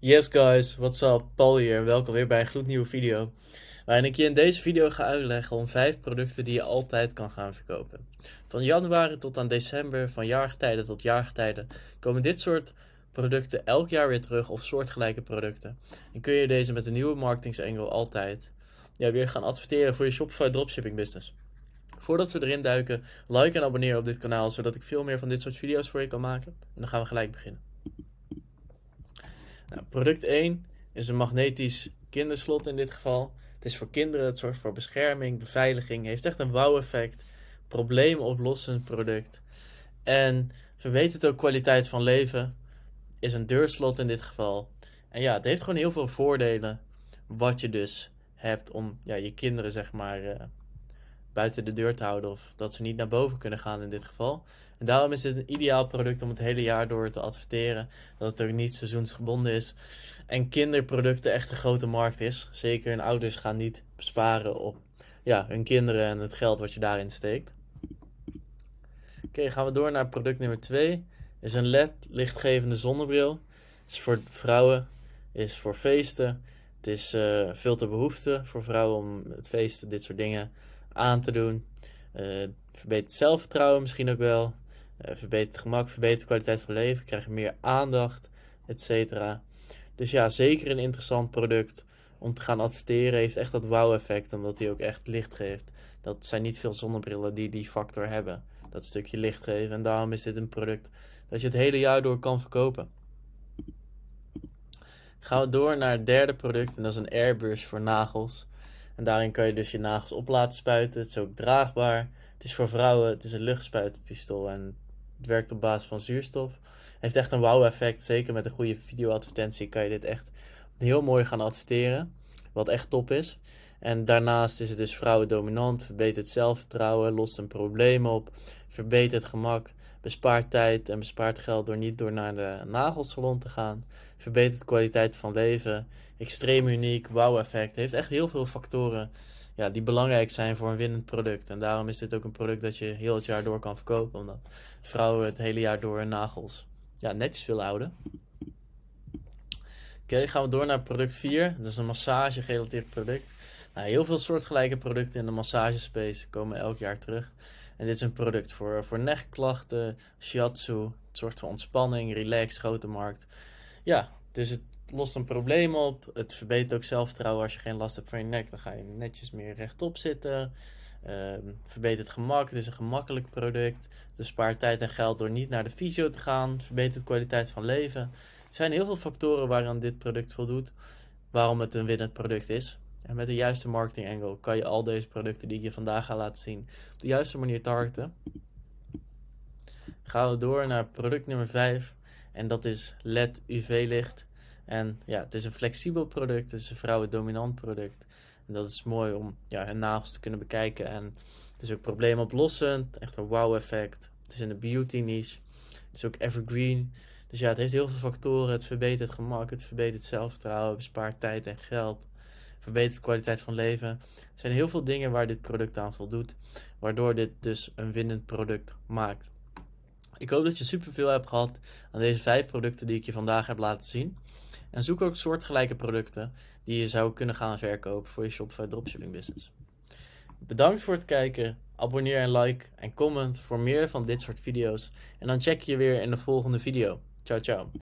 Yes guys, what's up? Paul hier en welkom weer bij een gloednieuwe video. Waarin ik je in deze video ga uitleggen om 5 producten die je altijd kan gaan verkopen. Van januari tot aan december, van jaargetijden tot jaargetijden, komen dit soort producten elk jaar weer terug of soortgelijke producten. En kun je deze met een nieuwe angle altijd ja, weer gaan adverteren voor je Shopify dropshipping business. Voordat we erin duiken, like en abonneer op dit kanaal, zodat ik veel meer van dit soort video's voor je kan maken. En dan gaan we gelijk beginnen. Nou, product 1 is een magnetisch kinderslot in dit geval. Het is voor kinderen, het zorgt voor bescherming, beveiliging, heeft echt een wow-effect, oplossend product. En weten het ook kwaliteit van leven, is een deurslot in dit geval. En ja, het heeft gewoon heel veel voordelen wat je dus hebt om ja, je kinderen zeg maar eh, buiten de deur te houden of dat ze niet naar boven kunnen gaan in dit geval. En daarom is het een ideaal product om het hele jaar door te adverteren. Dat het ook niet seizoensgebonden is. En kinderproducten echt een grote markt is. Zeker hun ouders gaan niet besparen op ja, hun kinderen en het geld wat je daarin steekt. Oké, gaan we door naar product nummer 2. Is een LED lichtgevende zonnebril. Is voor vrouwen, is voor feesten. Het is eh, veel te behoefte voor vrouwen om het feesten, dit soort dingen aan te doen. Eh, verbetert zelfvertrouwen misschien ook wel. Eh, verbetert gemak, verbetert kwaliteit van leven. Krijg je meer aandacht, et cetera. Dus ja, zeker een interessant product om te gaan adverteren. Heeft echt dat wow-effect, omdat hij ook echt licht geeft. Dat zijn niet veel zonnebrillen die die factor hebben. Dat stukje licht geven. En daarom is dit een product dat je het hele jaar door kan verkopen. Gaan we door naar het derde product en dat is een airbrush voor nagels. En daarin kan je dus je nagels op laten spuiten. Het is ook draagbaar. Het is voor vrouwen, het is een luchtspuitpistool en het werkt op basis van zuurstof. Het heeft echt een wow-effect. Zeker met een goede videoadvertentie kan je dit echt heel mooi gaan adverteren. Wat echt top is. En daarnaast is het dus vrouwendominant, verbetert zelfvertrouwen, lost een probleem op, verbetert gemak, bespaart tijd en bespaart geld door niet door naar de nagelsalon te gaan, verbetert kwaliteit van leven, extreem uniek, wow-effect, heeft echt heel veel factoren ja, die belangrijk zijn voor een winnend product. En daarom is dit ook een product dat je heel het jaar door kan verkopen, omdat vrouwen het hele jaar door hun nagels ja, netjes willen houden. Oké, gaan we door naar product 4. Dat is een massage gerelateerd product. Eh, heel veel soortgelijke producten in de massagespace komen elk jaar terug. En dit is een product voor, voor nekklachten, shiatsu. Het zorgt voor ontspanning, relax, grote markt. Ja, dus het lost een probleem op. Het verbetert ook zelfvertrouwen. Als je geen last hebt van je nek, dan ga je netjes meer rechtop zitten. Uh, verbetert gemak. Het is een gemakkelijk product. Het dus spaart tijd en geld door niet naar de fysio te gaan. Verbetert kwaliteit van leven. Er zijn heel veel factoren waaraan dit product voldoet. Waarom het een winnend product is. En met de juiste marketing angle kan je al deze producten die ik je vandaag ga laten zien op de juiste manier targeten. Gaan we door naar product nummer 5 en dat is LED UV-licht. En ja, het is een flexibel product, het is een vrouwendominant product. En dat is mooi om ja, hun nagels te kunnen bekijken. En het is ook probleemoplossend, echt een wow effect. Het is in de beauty niche, het is ook evergreen. Dus ja, het heeft heel veel factoren. Het verbetert gemak, het verbetert zelfvertrouwen, bespaart tijd en geld verbetert kwaliteit van leven. Er zijn heel veel dingen waar dit product aan voldoet, waardoor dit dus een winnend product maakt. Ik hoop dat je superveel hebt gehad aan deze vijf producten die ik je vandaag heb laten zien. En zoek ook soortgelijke producten die je zou kunnen gaan verkopen voor je Shopify dropshipping business. Bedankt voor het kijken. Abonneer en like en comment voor meer van dit soort video's. En dan check je weer in de volgende video. Ciao, ciao.